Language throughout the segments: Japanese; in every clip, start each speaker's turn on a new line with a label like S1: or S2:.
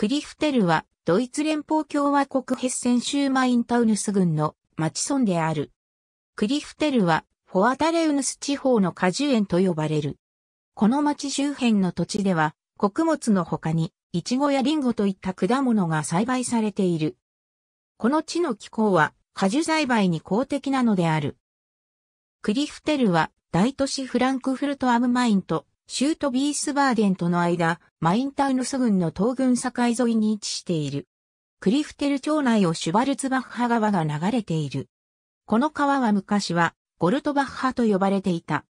S1: クリフテルは、ドイツ連邦共和国ヘッセン州マインタウヌス郡の町村である。クリフテルは、フォアタレウヌス地方の果樹園と呼ばれる。この町周辺の土地では、穀物の他に、イチゴやリンゴといった果物が栽培されている。この地の気候は、果樹栽培に公的なのである。クリフテルは、大都市フランクフルトアムマインとシュートビースバーデンとの間、マインタウヌス郡の東軍境沿いに位置している。クリフテル町内をシュバルツバッハ川が流れている。この川は昔はゴルトバッハと呼ばれていた。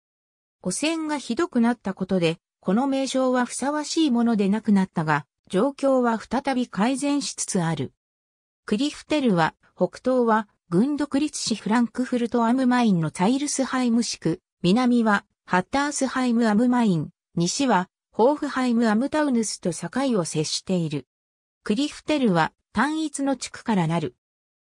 S1: 汚染がひどくなったことで、この名称はふさわしいものでなくなったが、状況は再び改善しつつある。クリフテルは、北東は、軍独立市フランクフルトアムマインのツァイルスハイム市区、南はハッタースハイムアムマイン、西は、ホーフハイムアムタウヌスと境を接している。クリフテルは単一の地区からなる。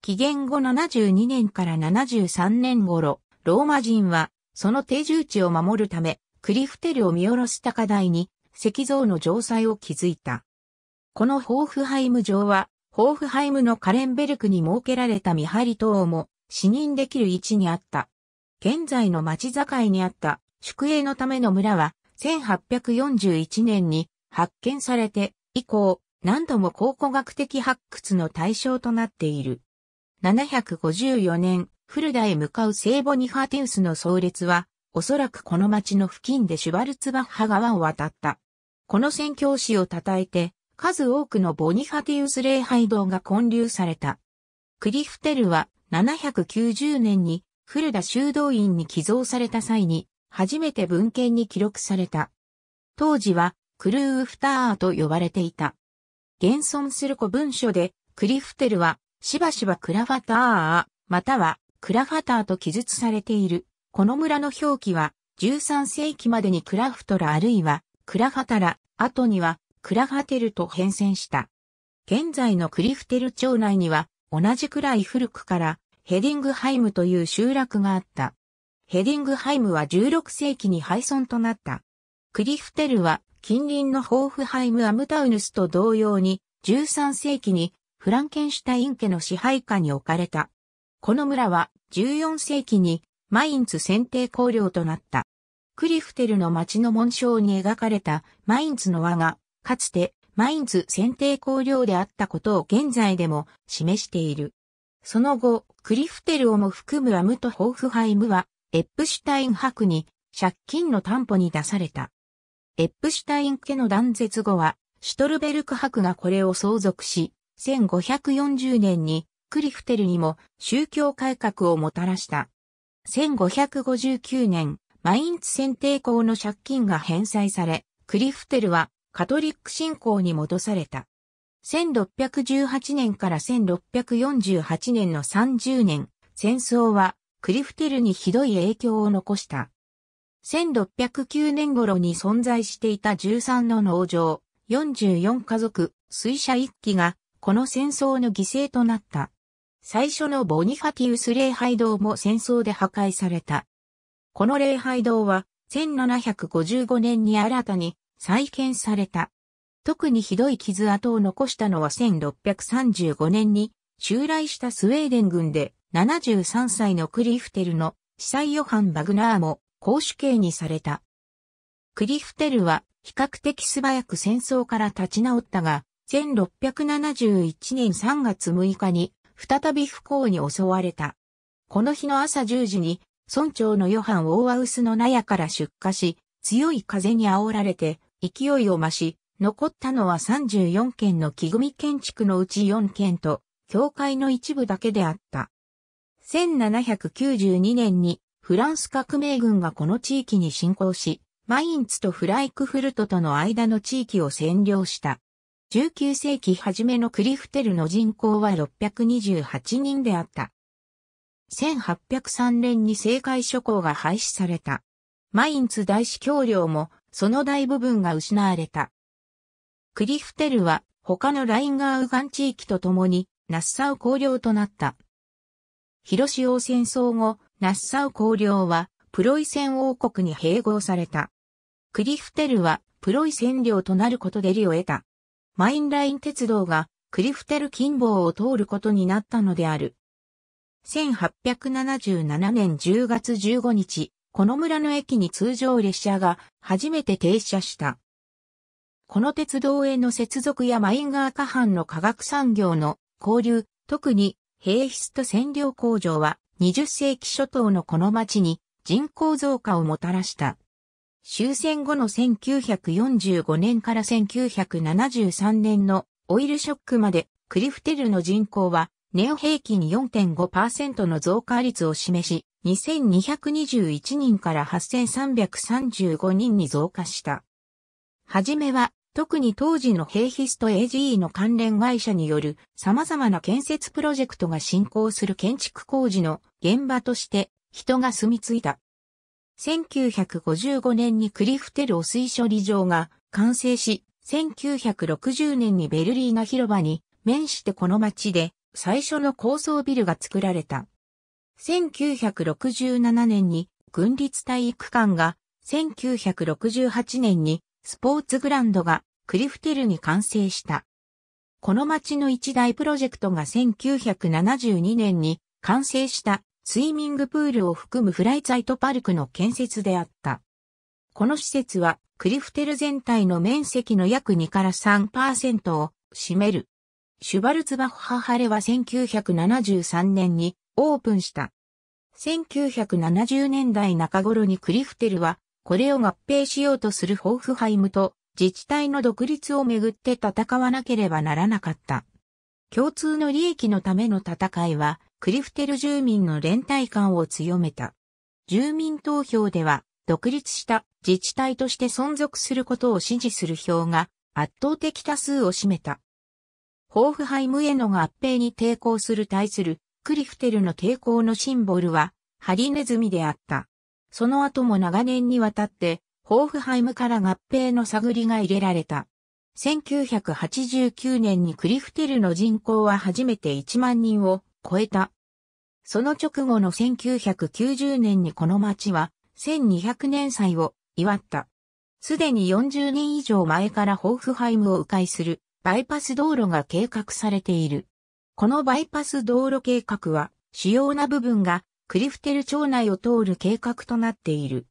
S1: 紀元後72年から73年頃、ローマ人はその定住地を守るため、クリフテルを見下ろす高台に石像の城塞を築いた。このホーフハイム城は、ホーフハイムのカレンベルクに設けられた見張り塔も、視認できる位置にあった。現在の町境にあった宿営のための村は、1841年に発見されて、以降、何度も考古学的発掘の対象となっている。754年、古田へ向かう聖ボニファテウスの葬列は、おそらくこの町の付近でシュバルツバッハ川を渡った。この宣教師を称えて、数多くのボニファテウス礼拝堂が建立された。クリフテルは790年に古田修道院に寄贈された際に初めて文献に記録された。当時はクルーウフターと呼ばれていた。現存する古文書でクリフテルはしばしばクラファター、またはクラファターと記述されている。この村の表記は13世紀までにクラフトラあるいはクラファタラ、後にはクラファテルと変遷した。現在のクリフテル町内には同じくらい古くからヘディングハイムという集落があった。ヘディングハイムは16世紀に廃村となった。クリフテルは近隣のホーフハイム・アムタウヌスと同様に13世紀にフランケンシュタイン家の支配下に置かれた。この村は14世紀にマインツ選定公領となった。クリフテルの町の紋章に描かれたマインツの輪が、かつてマインツ選定公領であったことを現在でも示している。その後、クリフテルをも含むアムとホーフハイムはエップシュタイン博に借金の担保に出された。エップシュタイン家の断絶後は、シュトルベルク博がこれを相続し、1540年にクリフテルにも宗教改革をもたらした。1559年、マインツ選定校の借金が返済され、クリフテルはカトリック信仰に戻された。1618年から1648年の30年、戦争はクリフテルにひどい影響を残した。1609年頃に存在していた13の農場、44家族、水車1機が、この戦争の犠牲となった。最初のボニファティウス礼拝堂も戦争で破壊された。この礼拝堂は、1755年に新たに再建された。特にひどい傷跡を残したのは1635年に襲来したスウェーデン軍で73歳のクリフテルの司祭ヨハン・バグナーも公主刑にされた。クリフテルは比較的素早く戦争から立ち直ったが、1671年3月6日に再び不幸に襲われた。この日の朝10時に村長のヨハン・オーアウスの納屋から出火し、強い風に煽られて勢いを増し、残ったのは34件の木組み建築のうち4件と、教会の一部だけであった。1792年にフランス革命軍がこの地域に侵攻し、マインツとフライクフルトとの間の地域を占領した。19世紀初めのクリフテルの人口は628人であった。1803年に政界諸侯が廃止された。マインツ大司教領もその大部分が失われた。クリフテルは他のラインガーウガン地域と共にナッサウ公領となった。広潮戦争後、ナッサウ公領はプロイセン王国に併合された。クリフテルはプロイセン領となることで利を得た。マインライン鉄道がクリフテル近傍を通ることになったのである。1877年10月15日、この村の駅に通常列車が初めて停車した。この鉄道への接続やマインガー下半の科学産業の交流、特にヘイヒスト占領工場は20世紀初頭のこの町に人口増加をもたらした。終戦後の1945年から1973年のオイルショックまでクリフテルの人口はネオ平均4.5%の増加率を示し、2221人から8335人に増加した。はじめは特に当時のヘイヒスト AGE の関連会社による様々な建設プロジェクトが進行する建築工事の現場として人が住み着いた。1955年にクリフテル汚水処理場が完成し、1960年にベルリーナ広場に面してこの街で最初の高層ビルが作られた。1967年に軍立体育館が1968年にスポーツグランドがクリフテルに完成した。この街の一大プロジェクトが1972年に完成したスイミングプールを含むフライツァイトパルクの建設であった。この施設はクリフテル全体の面積の約2から3%を占める。シュバルツバッハハレは1973年にオープンした。1970年代中頃にクリフテルはこれを合併しようとするホーフハイムと自治体の独立をめぐって戦わなければならなかった。共通の利益のための戦いは、クリフテル住民の連帯感を強めた。住民投票では、独立した自治体として存続することを支持する票が圧倒的多数を占めた。ホーフハイムへの合併に抵抗する対するクリフテルの抵抗のシンボルはハリネズミであった。その後も長年にわたって、ホーフハイムから合併の探りが入れられた。1989年にクリフテルの人口は初めて1万人を超えた。その直後の1990年にこの町は1200年祭を祝った。すでに40年以上前からホーフハイムを迂回するバイパス道路が計画されている。このバイパス道路計画は主要な部分がクリフテル町内を通る計画となっている。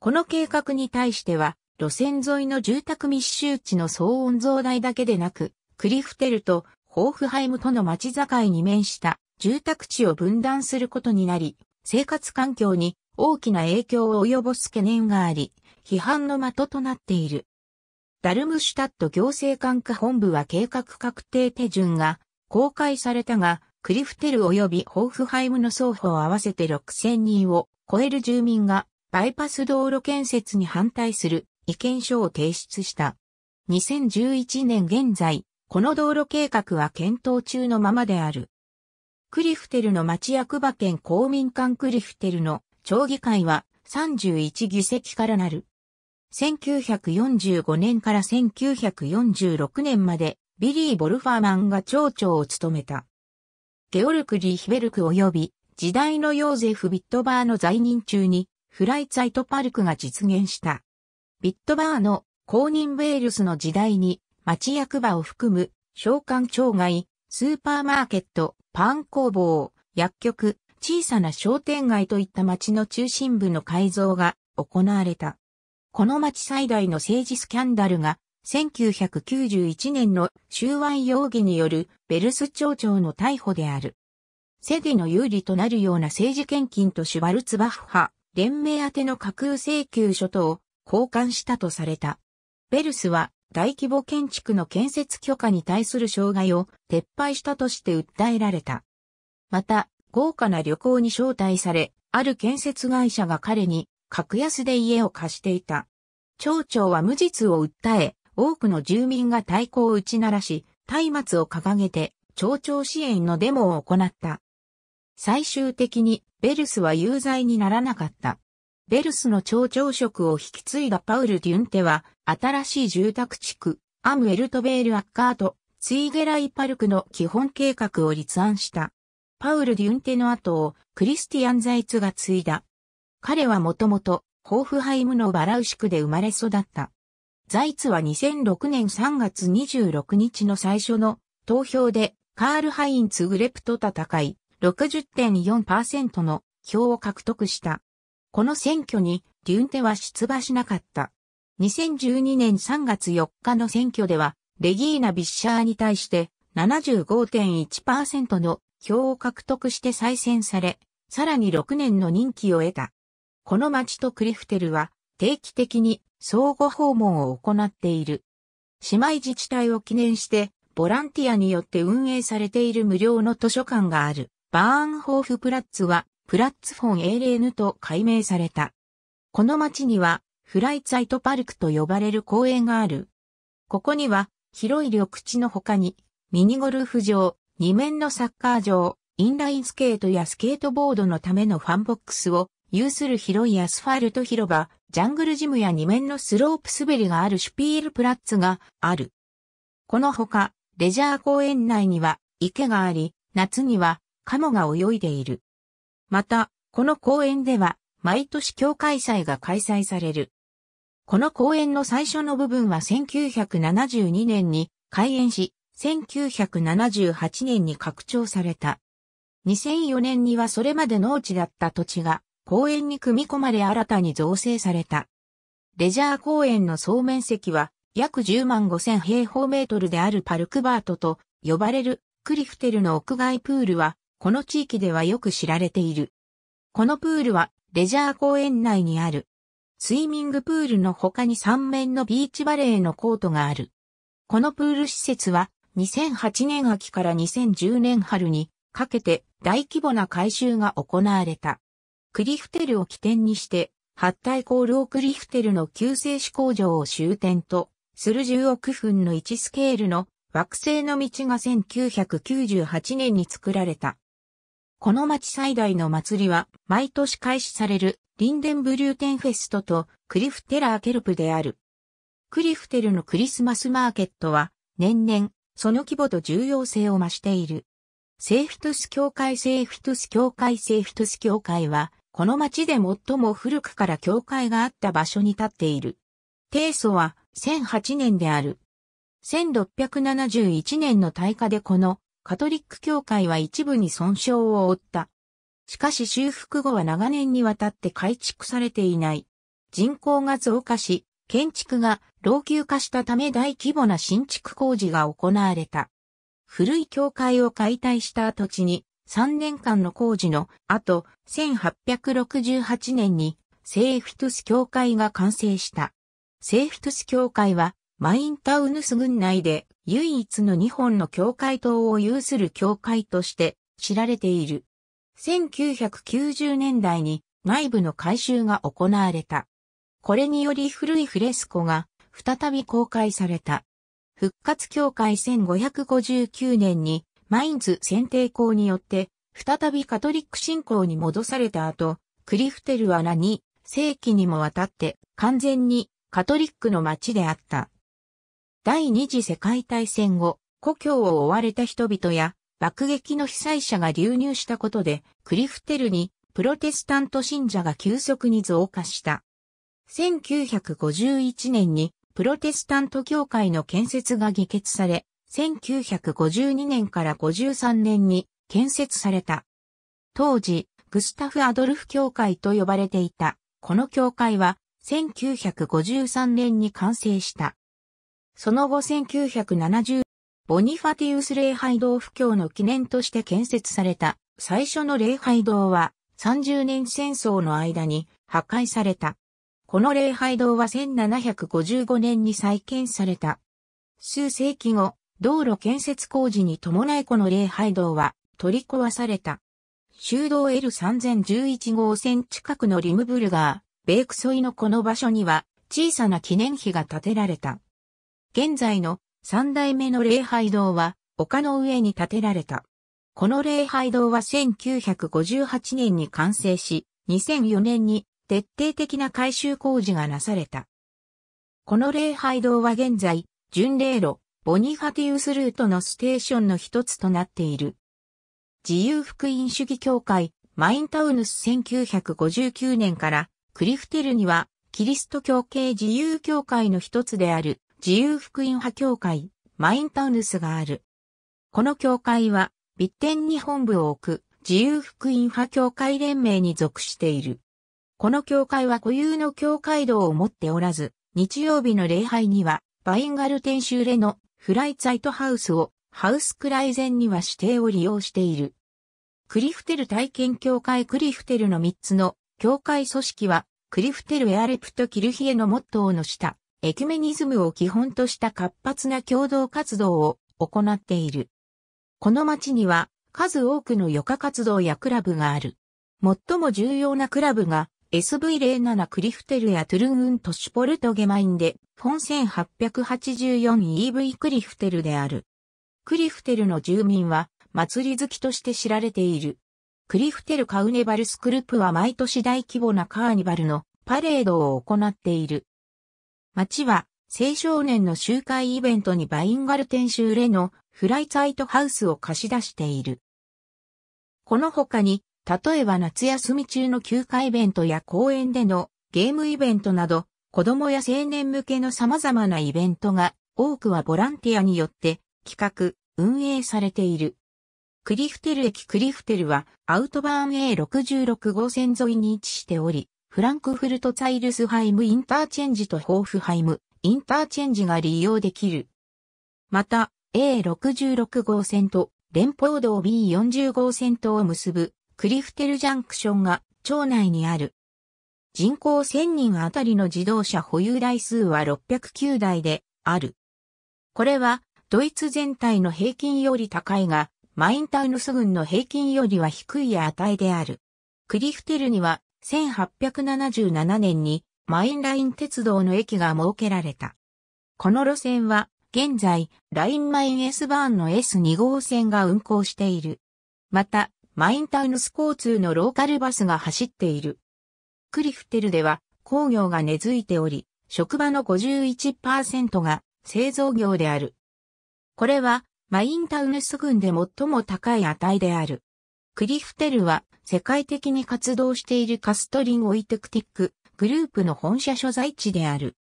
S1: この計画に対しては、路線沿いの住宅密集地の騒音増大だけでなく、クリフテルとホーフハイムとの町境に面した住宅地を分断することになり、生活環境に大きな影響を及ぼす懸念があり、批判の的となっている。ダルムシュタット行政管区本部は計画確定手順が公開されたが、クリフテル及びホーフハイムの双方合わせて6000人を超える住民がバイパス道路建設に反対する意見書を提出した。2011年現在、この道路計画は検討中のままである。クリフテルの町役場県公民館クリフテルの町議会は31議席からなる。1945年から1946年までビリー・ボルファーマンが町長を務めた。ゲオルク・リヒベルク及び時代のヨーゼフ・ビットバーの在任中にフライツァイトパルクが実現した。ビットバーの公認ウェールスの時代に町役場を含む商館町街、スーパーマーケット、パン工房、薬局、小さな商店街といった町の中心部の改造が行われた。この町最大の政治スキャンダルが1991年の収賄容疑によるベルス町長の逮捕である。セディの有利となるような政治献金とシュワルツバッフ派、連盟宛ての架空請求書とを交換したとされた。ベルスは大規模建築の建設許可に対する障害を撤廃したとして訴えられた。また、豪華な旅行に招待され、ある建設会社が彼に格安で家を貸していた。町長は無実を訴え、多くの住民が太鼓を打ち鳴らし、松明を掲げて、町長支援のデモを行った。最終的に、ベルスは有罪にならなかった。ベルスの町長職を引き継いだパウル・デュンテは、新しい住宅地区、アム・エルトベール・アッカート、ツイゲライ・パルクの基本計画を立案した。パウル・デュンテの後をクリスティアン・ザイツが継いだ。彼はもともと、ホーフハイムのバラウシクで生まれ育った。ザイツは2006年3月26日の最初の投票でカール・ハインツ・グレプと戦い60.4%の票を獲得した。この選挙にデュンテは出馬しなかった。2012年3月4日の選挙ではレギーナ・ビッシャーに対して75.1%の票を獲得して再選され、さらに6年の任期を得た。この町とクリフテルは定期的に相互訪問を行っている。姉妹自治体を記念して、ボランティアによって運営されている無料の図書館がある、バーンホーフプラッツは、プラッツフォンエーレーヌと改名された。この町には、フライツァイトパルクと呼ばれる公園がある。ここには、広い緑地の他に、ミニゴルフ場、二面のサッカー場、インラインスケートやスケートボードのためのファンボックスを有する広いアスファルト広場、ジャングルジムや2面のスロープ滑りがあるシュピールプラッツがある。このほか、レジャー公園内には池があり、夏にはカモが泳いでいる。また、この公園では毎年協会祭が開催される。この公園の最初の部分は1972年に開園し、1978年に拡張された。2004年にはそれまで農地だった土地が公園に組み込まれ新たに造成された。レジャー公園の総面積は約10万5千平方メートルであるパルクバートと呼ばれるクリフテルの屋外プールはこの地域ではよく知られている。このプールはレジャー公園内にある。スイミングプールの他に3面のビーチバレーのコートがある。このプール施設は2008年秋から2010年春にかけて大規模な改修が行われた。クリフテルを起点にして、八体コールを、クリフテルの救世主工場を終点と、する10億分の1スケールの惑星の道が1998年に作られた。この町最大の祭りは、毎年開始されるリンデンブリューテンフェストとクリフテラーケルプである。クリフテルのクリスマスマーケットは、年々、その規模と重要性を増している。セーフトゥス協会セーフトゥス協会セーフトゥス協会は、この町で最も古くから教会があった場所に立っている。提訴は1008年である。1671年の大火でこのカトリック教会は一部に損傷を負った。しかし修復後は長年にわたって改築されていない。人口が増加し、建築が老朽化したため大規模な新築工事が行われた。古い教会を解体した跡地に3年間の工事の後、1868年にセーフトゥス教会が完成した。セーフトゥス教会はマインタウヌス郡内で唯一の日本の教会塔を有する教会として知られている。1990年代に内部の改修が行われた。これにより古いフレスコが再び公開された。復活教会1559年にマインズ選定校によって、再びカトリック信仰に戻された後、クリフテルは何世紀にもわたって完全にカトリックの町であった。第二次世界大戦後、故郷を追われた人々や爆撃の被災者が流入したことで、クリフテルにプロテスタント信者が急速に増加した。1951年にプロテスタント教会の建設が議決され、1952年から53年に建設された。当時、グスタフ・アドルフ教会と呼ばれていた。この教会は1953年に完成した。その後1970、ボニファティウス礼拝堂布教の記念として建設された最初の礼拝堂は30年戦争の間に破壊された。この礼拝堂は1755年に再建された。数世紀後、道路建設工事に伴いこの礼拝堂は取り壊された。修道 L3011 号線近くのリムブルガー、ベーク沿いのこの場所には小さな記念碑が建てられた。現在の三代目の礼拝堂は丘の上に建てられた。この礼拝堂は1958年に完成し、2004年に徹底的な改修工事がなされた。この礼拝堂は現在、巡礼路、ボニファティウスルートのステーションの一つとなっている。自由福音主義協会、マインタウヌス1959年からクリフテルにはキリスト教系自由協会の一つである自由福音派協会、マインタウヌスがある。この協会は、ビッテンに本部を置く自由福音派協会連盟に属している。この教会は固有の教会道を持っておらず、日曜日の礼拝には、バインガルテン州レのフライツァイトハウスをハウスクライゼンには指定を利用している。クリフテル体験協会クリフテルの3つの協会組織はクリフテルエアレプトキルヒエのモットーの下、エキュメニズムを基本とした活発な共同活動を行っている。この町には数多くの余暇活動やクラブがある。最も重要なクラブが SV07 クリフテルやトゥルンウントシュポルトゲマインで、フォン 1884EV クリフテルである。クリフテルの住民は、祭り好きとして知られている。クリフテルカウネバルスクループは毎年大規模なカーニバルのパレードを行っている。町は、青少年の集会イベントにバインガルテン州レのフライツアイトハウスを貸し出している。この他に、例えば夏休み中の休暇イベントや公園でのゲームイベントなど、子供や青年向けの様々なイベントが多くはボランティアによって企画、運営されている。クリフテル駅クリフテルはアウトバーン A66 号線沿いに位置しており、フランクフルトツァイルスハイムインターチェンジとホーフハイムインターチェンジが利用できる。また A66 号線と連邦道 B40 号線とを結ぶクリフテルジャンクションが町内にある。人口1000人あたりの自動車保有台数は609台である。これはドイツ全体の平均より高いが、マインタウヌス群の平均よりは低い値である。クリフテルには1877年にマインライン鉄道の駅が設けられた。この路線は現在ラインマイン S バーンの S2 号線が運行している。また、マインタウヌス交通のローカルバスが走っている。クリフテルでは工業が根付いており、職場の51%が製造業である。これはマインタウヌス群で最も高い値である。クリフテルは世界的に活動しているカストリン・オイテクティックグループの本社所在地である。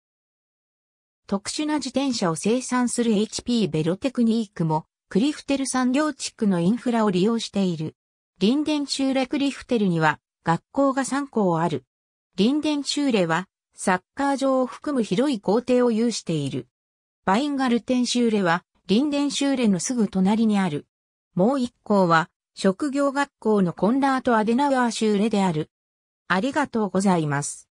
S1: 特殊な自転車を生産する HP ベロテクニークもクリフテル産業地区のインフラを利用している。リンデンチューレクリフテルには学校が3校ある。リンデンチューレはサッカー場を含む広い校庭を有している。バインガルテンシューレはリンデンシューレのすぐ隣にある。もう1校は職業学校のコンラート・アデナウアーシューレである。ありがとうございます。